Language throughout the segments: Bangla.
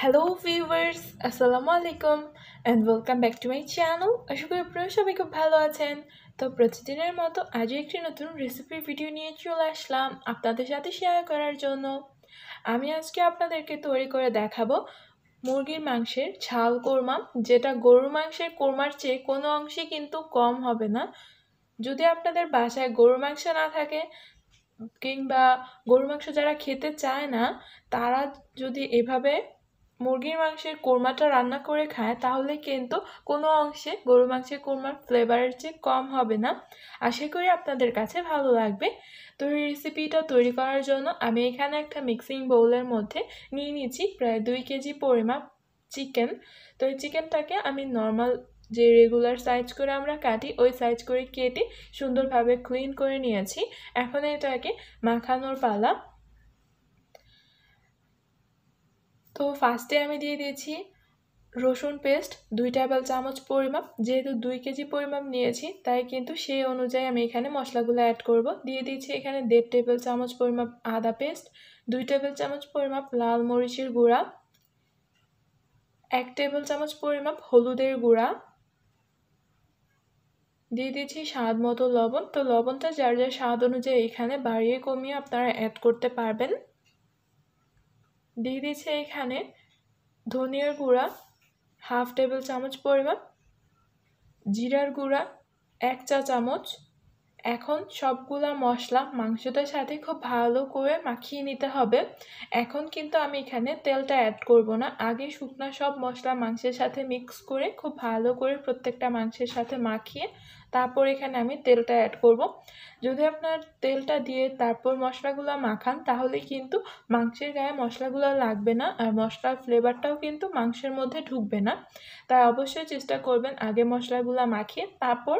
হ্যালো ভিউয়ার্স আসসালামু আলাইকুম and welcome back to my channel আশা করি আপনারা সবাই খুব ভালো আছেন তো প্রতিদিনের মতো আজও একটি নতুন রেসিপি ভিডিও নিয়ে চলে আসলাম আপনাদের সাথে শেয়ার করার জন্য আমি আজকে আপনাদেরকে তৈরি করে দেখাবো মুরগির মাংসের ছাল কোরমা যেটা গরুর মাংসের কোরমার চেয়ে কোনো অংশে কিন্তু কম হবে না যদি আপনাদের বাসায় গরুর মাংস না থাকে কিংবা গরু মাংস যারা খেতে চায় না তারা যদি এভাবে মুরগির মাংসের কোরমাটা রান্না করে খায় তাহলে কিন্তু কোনো অংশে গরু মাংসের কোরমার ফ্লেভারের চেয়ে কম হবে না আশা করি আপনাদের কাছে ভালো লাগবে তো এই রেসিপিটা তৈরি করার জন্য আমি এখানে একটা মিক্সিং বোলের মধ্যে নিয়ে নিয়েছি প্রায় দুই কেজি পরিমাপ চিকেন তো এই চিকেনটাকে আমি নর্মাল যে রেগুলার সাইজ করে আমরা কাটি ওই সাইজ করে কেটে সুন্দরভাবে ক্লিন করে নিয়েছি এখন এটাকে মাখানোর পালা তো ফার্স্টে আমি দিয়ে দিয়েছি রসুন পেস্ট দুই টেবিল চামচ পরিমাপ যেহেতু দুই কেজি পরিমাপ নিয়েছি তাই কিন্তু সেই অনুযায়ী আমি এখানে মশলাগুলো অ্যাড করব দিয়ে দিয়েছি এখানে দেড় টেবিল চামচ পরিমাপ আদা পেস্ট দুই টেবিল চামচ পরিমাপ লাল মরিচের গুঁড়া এক টেবিল চামচ পরিমাপ হলুদের গুঁড়া দিয়ে দিয়েছি স্বাদ মতো লবণ তো লবণটা যার যার স্বাদ অনুযায়ী এখানে বাড়িয়ে কমিয়ে আপনারা অ্যাড করতে পারবেন দিয়ে দিয়েছি এখানে ধনিয়ার গুঁড়া হাফ টেবিল চামচ পরিমাণ জিরার গুঁড়া এক চা চামচ এখন সবগুলা মশলা মাংসটার সাথে খুব ভালো করে মাখিয়ে নিতে হবে এখন কিন্তু আমি এখানে তেলটা অ্যাড করব না আগে শুকনা সব মশলা মাংসের সাথে মিক্স করে খুব ভালো করে প্রত্যেকটা মাংসের সাথে মাখিয়ে তারপর এখানে আমি তেলটা অ্যাড করব। যদি আপনার তেলটা দিয়ে তারপর মশলাগুলো মাখান তাহলে কিন্তু মাংসের গায়ে মশলাগুলো লাগবে না আর মশলার ফ্লেভারটাও কিন্তু মাংসের মধ্যে ঢুকবে না তাই অবশ্যই চেষ্টা করবেন আগে মশলাগুলো মাখিয়ে তারপর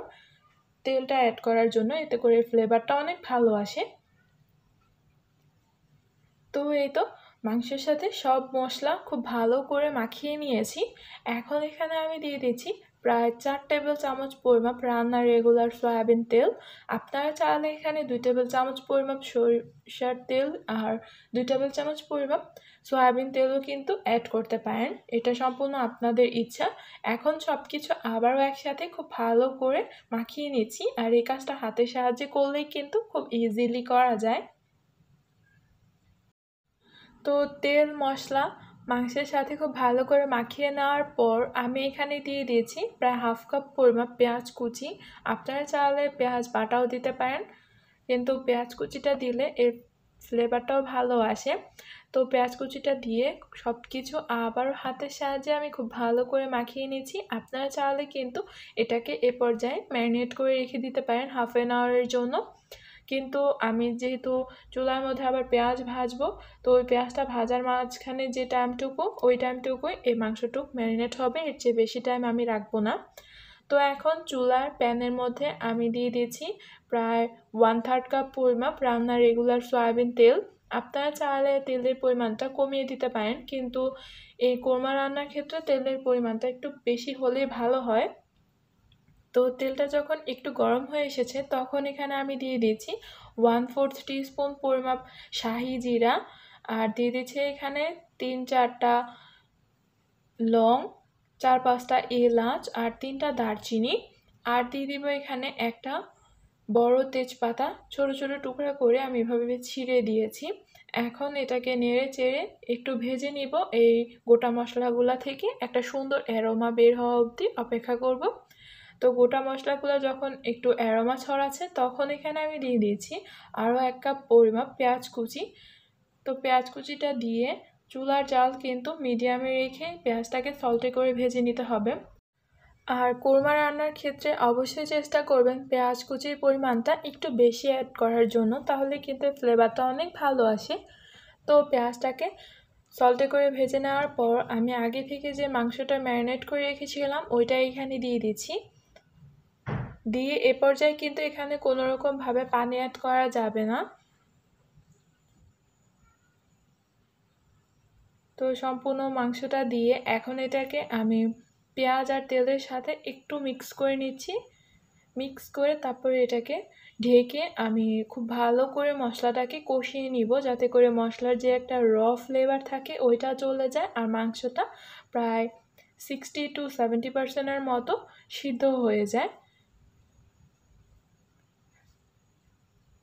তেলটা অ্যাড করার জন্য এতে করে ফ্লেভারটা অনেক ভালো আসে তো এই তো মাংসের সাথে সব মশলা খুব ভালো করে মাখিয়ে নিয়েছি এখন এখানে আমি দিয়ে দিচ্ছি প্রায় চার টেবিল চামচ পরিমাপ রান্নার রেগুলার সয়াবিন তেল আপনারা চাইলে এখানে দুই টেবিল চামচ পরিমাপ সরিষার তেল আর দুই টেবিল চামচ পরিমাপ সয়াবিন তেলও কিন্তু অ্যাড করতে পারেন এটা সম্পূর্ণ আপনাদের ইচ্ছা এখন সব কিছু আবারও একসাথে খুব ভালো করে মাখিয়ে নিচ্ছি আর এই কাজটা হাতের সাহায্যে করলেই কিন্তু খুব ইজিলি করা যায় তো তেল মশলা মাংসের সাথে খুব ভালো করে মাখিয়ে নেওয়ার পর আমি এখানে দিয়ে দিয়েছি প্রায় হাফ কাপ পরিমাপ পেঁয়াজ কুচি আপনারা চাইলে পেঁয়াজ বাটাও দিতে পারেন কিন্তু পেঁয়াজ কুচিটা দিলে এর ফ্লেভারটাও ভালো আসে তো পেঁয়াজ কুচিটা দিয়ে সব কিছু আবার হাতের সাহায্যে আমি খুব ভালো করে মাখিয়ে নিয়েছি আপনারা চাইলে কিন্তু এটাকে এ পর্যায়ে ম্যারিনেট করে রেখে দিতে পারেন হাফ অ্যান আওয়ারের জন্য কিন্তু আমি যেহেতু চুলার মধ্যে আবার পেঁয়াজ ভাজবো তো ওই পেঁয়াজটা ভাজার মাঝখানে যে টাইমটুকু ওই টাইমটুকুই এই মাংসটুকু ম্যারিনেট হবে এর চেয়ে বেশি টাইম আমি রাখবো না তো এখন চুলার প্যানের মধ্যে আমি দিয়ে দিয়েছি প্রায় ওয়ান থার্ড কাপ পরিমাপ রান্নার রেগুলার সয়াবিন তেল আপনারা চাইলে তেলের পরিমাণটা কমিয়ে দিতে পারেন কিন্তু এই কোরমা রান্নার ক্ষেত্রে তেলের পরিমাণটা একটু বেশি হলে ভালো হয় তো তেলটা যখন একটু গরম হয়ে এসেছে তখন এখানে আমি দিয়ে দিয়েছি ওয়ান ফোর্থ টিস্পুন পরিমাপ শাহি জিরা আর দিয়ে দিয়েছি এখানে তিন চারটা লং চার পাঁচটা এলাচ আর তিনটা দারচিনি আর দিয়ে দিব এখানে একটা বড় তেজপাতা ছোট ছোটো টুকরা করে আমি এভাবে ছিঁড়ে দিয়েছি এখন এটাকে নেড়ে চেড়ে একটু ভেজে নিব এই গোটা মশলাগুলা থেকে একটা সুন্দর অ্যারোমা বের হওয়া অবধি অপেক্ষা করব তো গোটা মশলাগুলো যখন একটু অ্যারোমা ছড়াচ্ছে তখন এখানে আমি দিয়ে দিয়েছি আরও এক কাপ পরিমাপ পেঁয়াজ কুচি তো পেঁয়াজ কুচিটা দিয়ে চুলার জাল কিন্তু মিডিয়ামে রেখে পেঁয়াজটাকে সল্টে করে ভেজে নিতে হবে আর কোরমা রান্নার ক্ষেত্রে অবশ্যই চেষ্টা করবেন পেঁয়াজ কুচির পরিমাণটা একটু বেশি অ্যাড করার জন্য তাহলে কিন্তু ফ্লেভারটা অনেক ভালো আসে তো পেঁয়াজটাকে সল্টে করে ভেজে নেওয়ার পর আমি আগে থেকে যে মাংসটা ম্যারিনেট করে রেখেছিলাম ওইটা এখানে দিয়ে দিচ্ছি দিয়ে এ পর্যায়ে কিন্তু এখানে কোনো রকমভাবে পানি অ্যাড করা যাবে না তো সম্পূর্ণ মাংসটা দিয়ে এখন এটাকে আমি পেঁয়াজ আর তেলের সাথে একটু মিক্স করে নিচ্ছি মিক্স করে তারপরে এটাকে ঢেকে আমি খুব ভালো করে মশলাটাকে কষিয়ে নিব যাতে করে মশলার যে একটা র ফ্লেভার থাকে ওইটা চলে যায় আর মাংসটা প্রায় সিক্সটি টু সেভেন্টি পার্সেন্টের মতো সিদ্ধ হয়ে যায়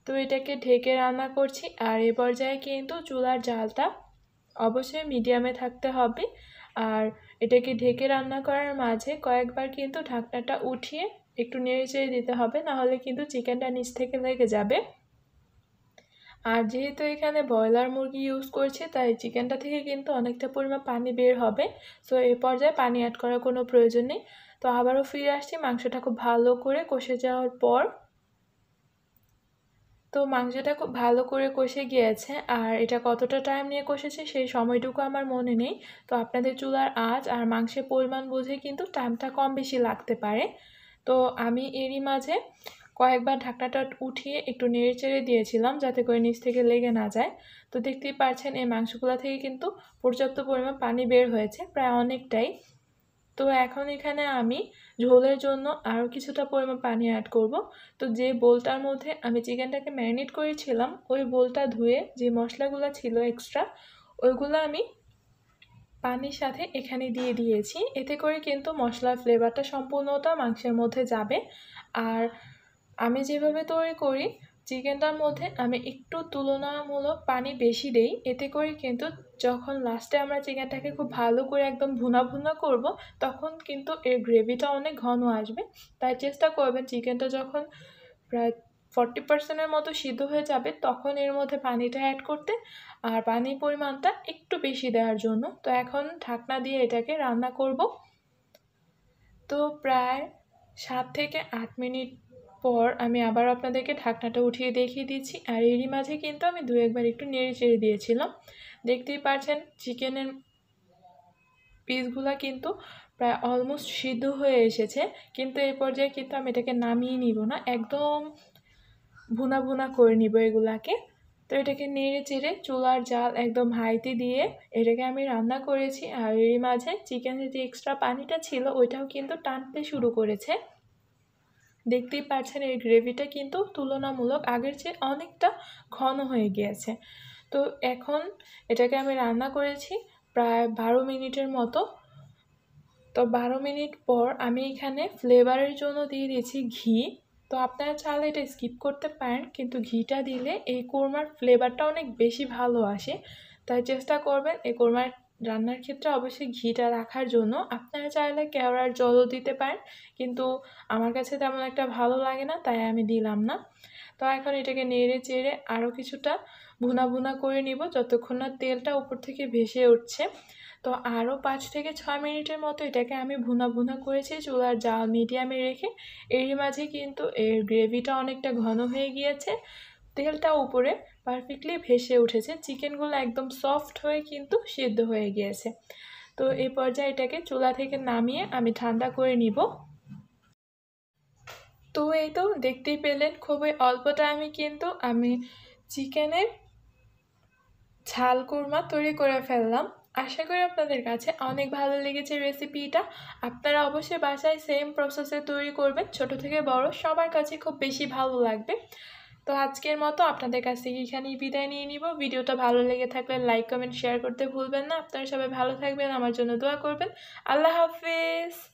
তো এটাকে ঢেকে রান্না করছি আর এ পর্যায়ে কিন্তু চুলার জালটা অবশ্যই মিডিয়ামে থাকতে হবে আর এটাকে ঢেকে রান্না করার মাঝে কয়েকবার কিন্তু ঢাকনাটা উঠিয়ে একটু নেড়ে চেড়ে দিতে হবে নাহলে কিন্তু চিকেনটা নিচ থেকে লেগে যাবে আর যেহেতু এখানে ব্রয়লার মুরগি ইউজ করছে তাই চিকেনটা থেকে কিন্তু অনেকটা পরিমাণ পানি বের হবে সো এ পর্যায়ে পানি অ্যাড করার কোনো প্রয়োজন নেই তো আবারও ফিরে আসছি মাংসটা খুব ভালো করে কষে যাওয়ার পর তো মাংসটা খুব ভালো করে কষে গিয়েছে আর এটা কতটা টাইম নিয়ে কষেছে সেই সময়টুকু আমার মনে নেই তো আপনাদের চুলার আজ আর মাংসের পরিমাণ বুঝে কিন্তু টাইমটা কম বেশি লাগতে পারে তো আমি এরই মাঝে কয়েকবার ঢাকনাটা উঠিয়ে একটু নেড়ে চেড়ে দিয়েছিলাম যাতে করে নিচ থেকে লেগে না যায় তো দেখতেই পারছেন এই মাংসগুলো থেকে কিন্তু পর্যাপ্ত পরিমাণ পানি বের হয়েছে প্রায় অনেকটাই তো এখন এখানে আমি ঝোলের জন্য আরও কিছুটা পরিমাণ পানি অ্যাড করব তো যে বোলটার মধ্যে আমি চিকেনটাকে ম্যারিনেট করেছিলাম ওই বোলটা ধুয়ে যে মশলাগুলো ছিল এক্সট্রা ওইগুলো আমি পানির সাথে এখানে দিয়ে দিয়েছি এতে করে কিন্তু মশলার ফ্লেভারটা সম্পূর্ণতা মাংসের মধ্যে যাবে আর আমি যেভাবে তৈরি করি চিকেনটার মধ্যে আমি একটু তুলনামূলক পানি বেশি দেই এতে করে কিন্তু যখন লাস্টে আমরা চিকেনটাকে খুব ভালো করে একদম ভুনা ভুনা করব তখন কিন্তু এর গ্রেভিটা অনেক ঘন আসবে তাই চেষ্টা করবেন চিকেনটা যখন প্রায় ফর্টি পার্সেন্টের মতো সিদ্ধ হয়ে যাবে তখন এর মধ্যে পানিটা অ্যাড করতে আর পানির পরিমাণটা একটু বেশি দেওয়ার জন্য তো এখন ঢাকনা দিয়ে এটাকে রান্না করব তো প্রায় সাত থেকে আট মিনিট পর আমি আবার আপনাদেরকে ঢাকনাটা উঠিয়ে দেখিয়ে দিচ্ছি আর এরই মাঝে কিন্তু আমি দু একবার একটু নেড়ে চেড়ে দিয়েছিলাম দেখতেই পাচ্ছেন চিকেনের পিসগুলা কিন্তু প্রায় অলমোস্ট সিদ্ধ হয়ে এসেছে কিন্তু এই পর্যায়ে কিন্তু আমি এটাকে নামিয়ে নিব না একদম ভুনা ভুনা করে নিব এগুলাকে তো এটাকে নেড়ে চেড়ে চুলার জাল একদম হাইতে দিয়ে এটাকে আমি রান্না করেছি আর এর মাঝে চিকেনের যে এক্সট্রা পানিটা ছিল ওইটাও কিন্তু টানতে শুরু করেছে দেখতেই পাচ্ছেন এর গ্রেভিটা কিন্তু তুলনামূলক আগের চেয়ে অনেকটা ঘন হয়ে গিয়েছে তো এখন এটাকে আমি রান্না করেছি প্রায় বারো মিনিটের মতো তো বারো মিনিট পর আমি এখানে ফ্লেভারের জন্য দিয়ে দিয়েছি ঘি তো আপনারা চাইলে এটা স্কিপ করতে পারেন কিন্তু ঘিটা দিলে এই কোরমার ফ্লেভারটা অনেক বেশি ভালো আসে তাই চেষ্টা করবেন এই কোরমার রান্নার ক্ষেত্রে অবশ্যই ঘিটা রাখার জন্য আপনারা চাইলে কেওড়ার জলও দিতে পারেন কিন্তু আমার কাছে তেমন একটা ভালো লাগে না তাই আমি দিলাম না তো এখন এটাকে নেড়ে চেড়ে আরও কিছুটা ভুনা ভুনা করে নিব যতক্ষণ না তেলটা উপর থেকে ভেসে উঠছে তো আরও পাঁচ থেকে ছয় মিনিটের মতো এটাকে আমি ভুনা ভুনা করেছি চুলার জাল মিডিয়ামে রেখে এর মাঝে কিন্তু এর গ্রেভিটা অনেকটা ঘন হয়ে গিয়েছে তেলটা উপরে পারফেক্টলি ভেসে উঠেছে চিকেনগুলো একদম সফট হয়ে কিন্তু সিদ্ধ হয়ে গিয়েছে তো এই পর্যায়ে এটাকে চুলা থেকে নামিয়ে আমি ঠান্ডা করে নিব তো এই তো দেখতেই পেলেন খুবই অল্প টাইমে কিন্তু আমি চিকেনের ঝাল কুরমা তৈরি করে ফেললাম আশা করি আপনাদের কাছে অনেক ভালো লেগেছে রেসিপিটা আপনারা অবশ্যই বাসায় সেম প্রসেসে তৈরি করবেন ছোট থেকে বড় সবার কাছে খুব বেশি ভালো লাগবে তো আজকের মতো আপনাদের কাছ থেকে এখানেই বিদায় নিয়ে নিব ভিডিওটা ভালো লেগে থাকলে লাইক কমেন্ট শেয়ার করতে ভুলবেন না আপনারা সবাই ভালো থাকবেন আমার জন্য দোয়া করবেন আল্লাহ হাফিজ